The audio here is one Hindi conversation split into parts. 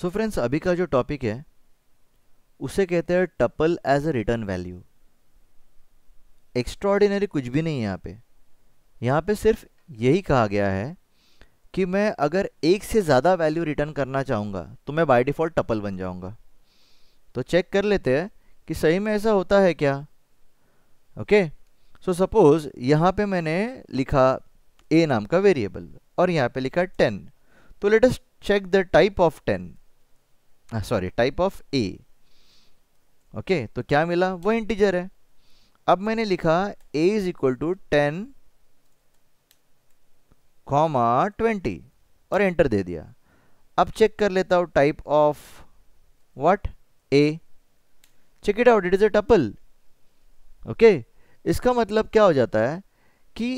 सो so फ्रेंड्स अभी का जो टॉपिक है उसे कहते हैं tuple as a return value extraordinary कुछ भी नहीं यहाँ पे यहाँ पे सिर्फ यही कहा गया है कि मैं अगर एक से ज़्यादा वैल्यू रिटर्न करना चाहूँगा तो मैं बाय डिफ़ॉल्ट टपल बन जाऊँगा तो चेक कर लेते हैं कि सही में ऐसा होता है क्या ओके सो सपोज़ यहाँ पे मैंने लिखा ए नाम का वेरिएबल और यहाँ पे लिखा टेन तो let's check the type of ten sorry type of a okay तो क्या मिला वो इंटीजर है अब मैंने लिखा a is equal to ten comma twenty और एंटर दे दिया अब चेक कर लेता हूं type of what a check it out it is a tuple okay इसका मतलब क्या हो जाता है कि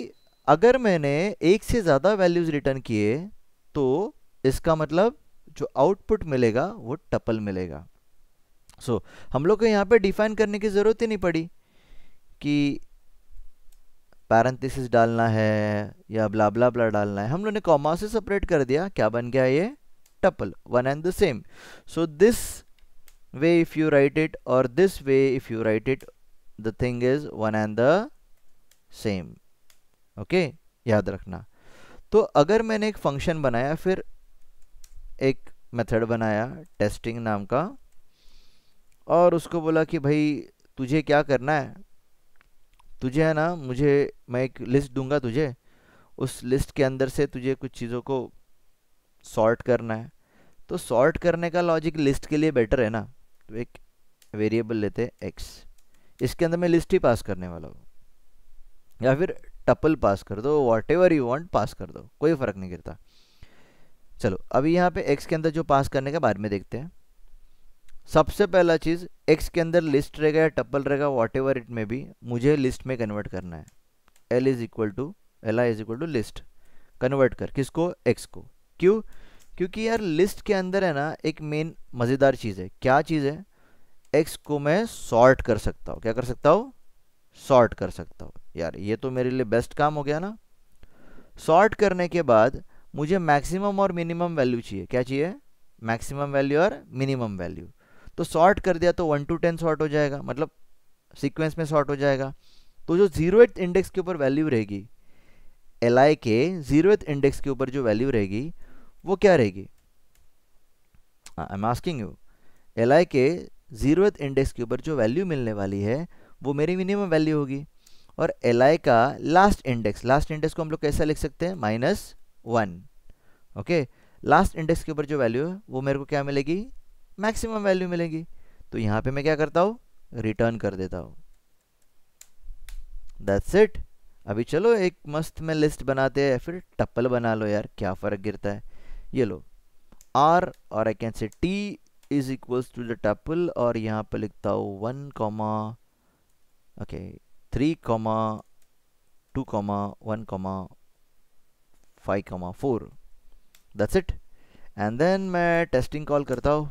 अगर मैंने एक से ज़्यादा वैल्यूज़ रिटर्न किए तो इसका मतलब जो आउटपुट मिलेगा वो टपल मिलेगा सो so, हम लोग को यहाँ पे डिफाइन करने की ज़रूरत ही नहीं पड़ी कि पैरेंथिस डालना है या ब्ला ब्ला ब्ला डालना है हम लोग ने कॉमा से सेपरेट कर दिया क्या बन गया ये tuple one and the same so this way if you write it or this way if you write it the thing is one and the same okay याद रखना तो अगर मैंने एक फंक्शन बनाया फिर एक मेथड बनाया टेस्टिंग नाम का और उसको बोला कि भाई तुझे क्या करना है तुझे है ना मुझे मैं एक लिस्ट दूंगा तुझे उस लिस्ट के अंदर से तुझे कुछ चीज़ों को सॉर्ट करना है तो सॉर्ट करने का लॉजिक लिस्ट के लिए बेटर है ना तो एक वेरिएबल लेते हैं एक्स इसके अंदर मैं लिस्ट ही पास करने वाला हूँ या फिर टपल पास कर दो वॉट यू वॉन्ट पास कर दो कोई फ़र्क नहीं करता चलो अभी यहाँ पे x के अंदर जो पास करने के बारे में देखते हैं सबसे पहला चीज़ x के अंदर लिस्ट रहेगा या टप्पल रहेगा वॉट एवर इट में भी मुझे लिस्ट में कन्वर्ट करना है l is equal to L I is equal to list convert कर किसको x को क्यों क्योंकि यार लिस्ट के अंदर है ना एक मेन मज़ेदार चीज़ है क्या चीज़ है x को मैं सॉर्ट कर सकता हूँ क्या कर सकता हूँ सॉर्ट कर सकता हूँ यार ये तो मेरे लिए बेस्ट काम हो गया ना सॉर्ट करने के बाद मुझे मैक्सिमम और मिनिमम वैल्यू चाहिए क्या चाहिए मैक्सिमम वैल्यू और मिनिमम वैल्यू तो सॉर्ट कर दिया तो वन टू टेन सॉर्ट हो जाएगा मतलब सीक्वेंस में सॉर्ट हो जाएगा तो जो जीरो इंडेक्स के ऊपर वैल्यू रहेगी एल आई के जीरो इंडेक्स के ऊपर जो वैल्यू रहेगी वो क्या रहेगी I am asking you L I के जीरो इंडेक्स के ऊपर जो वैल्यू मिलने वाली है वो मेरी मिनिमम वैल्यू होगी और एल आई का लास्ट इंडेक्स लास्ट इंडेक्स को हम लोग कैसा लिख सकते हैं minus one okay last index के ऊपर जो वैल्यू है वो मेरे को क्या मिलेगी मैक्सिमम वैल्यू मिलेगी तो यहाँ पे मैं क्या करता हूँ रिटर्न कर देता हूँ दैट्स इट अभी चलो एक मस्त में लिस्ट बनाते हैं फिर टप्पल बना लो यार क्या फ़र्क गिरता है ये लो आर और I can say T is equals to the tuple और यहाँ पे लिखता हूँ one comma okay three comma two comma one comma five comma four that's it and then मैं टेस्टिंग कॉल करता हूँ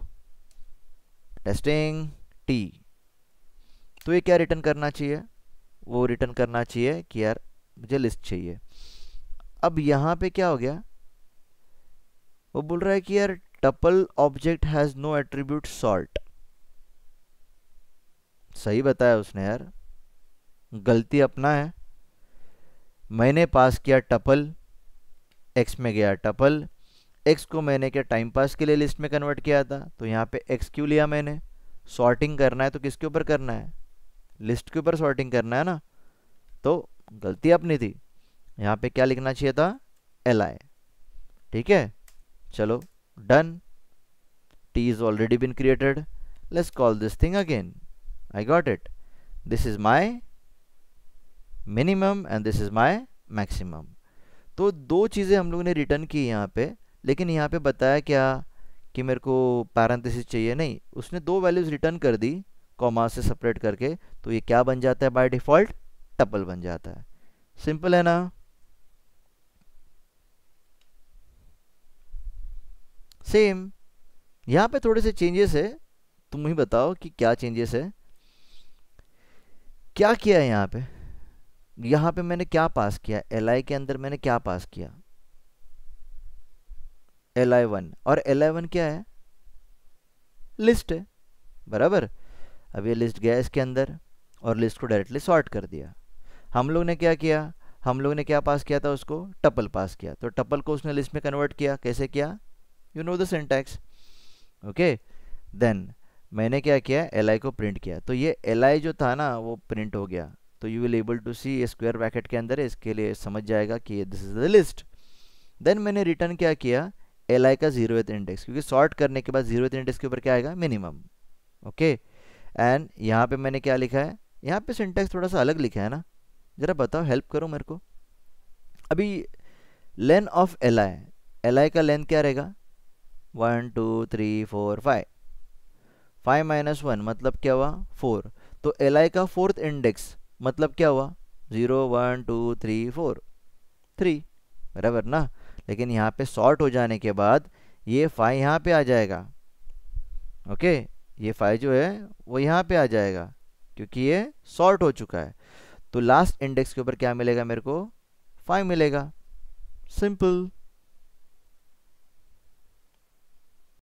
टेस्टिंग टी तो ये क्या रिटर्न करना चाहिए वो रिटर्न करना चाहिए कि यार मुझे लिस्ट चाहिए अब यहाँ पे क्या हो गया वो बोल रहा है कि यार tuple object has no attribute sort सही बताया उसने यार गलती अपना है मैंने पास किया टपल एक्स में गया टपल एक्स को मैंने क्या टाइम पास के लिए लिस्ट में कन्वर्ट किया था तो यहाँ पे एक्स क्यों लिया मैंने सॉर्टिंग करना है तो किसके ऊपर करना है लिस्ट के ऊपर सॉर्टिंग करना है ना तो गलती अपनी थी यहाँ पे क्या लिखना चाहिए था एल आई ठीक है चलो done T is already been created let's call this thing again I got it this is my minimum and this is my maximum तो दो चीज़ें हम लोग ने रिटर्न की यहाँ पे लेकिन यहाँ पे बताया क्या कि मेरे को पैरेंथेसिस चाहिए नहीं उसने दो वैल्यूज़ रिटर्न कर दी कॉमा से सेपरेट करके तो ये क्या बन जाता है बाय डिफ़ॉल्ट टपल बन जाता है सिंपल है ना सेम यहाँ पे थोड़े से चेंजेस है तुम ही बताओ कि क्या चेंजेस है क्या किया है यहाँ पे यहां पे मैंने क्या पास किया एल के अंदर मैंने क्या पास किया एल आई वन और एल आई वन क्या है लिस्ट है बराबर अब ये लिस्ट गया इसके अंदर और लिस्ट को डायरेक्टली सॉर्ट कर दिया हम लोग ने क्या किया हम लोग ने क्या पास किया था उसको टपल पास किया तो टपल को उसने लिस्ट में कन्वर्ट किया कैसे किया you know the syntax okay then मैंने क्या किया एल को प्रिंट किया तो ये एल जो था ना वो प्रिंट हो गया तो you will able to see square bracket के अंदर इसके लिए समझ जाएगा कि this is the list then मैंने रिटर्न क्या किया एल आई का जीरो इंडेक्स क्योंकि सॉर्ट करने के बाद जीरो इंडेक्स के ऊपर क्या आएगा मिनिमम ओके एंड यहाँ पे मैंने क्या लिखा है यहाँ पे सिंटेक्स थोड़ा सा अलग लिखा है ना ज़रा बताओ हेल्प करो मेरे को अभी length of L I L I का लेंथ क्या रहेगा one two three four five five minus one मतलब क्या हुआ फोर तो एल आई का फोर्थ इंडेक्स मतलब क्या हुआ zero one two three four three बराबर ना लेकिन यहाँ पे सॉर्ट हो जाने के बाद ये फाइव यहाँ पे आ जाएगा ओके ये फाइव जो है वो यहाँ पे आ जाएगा क्योंकि ये सॉर्ट हो चुका है तो लास्ट इंडेक्स के ऊपर क्या मिलेगा मेरे को फाइव मिलेगा सिंपल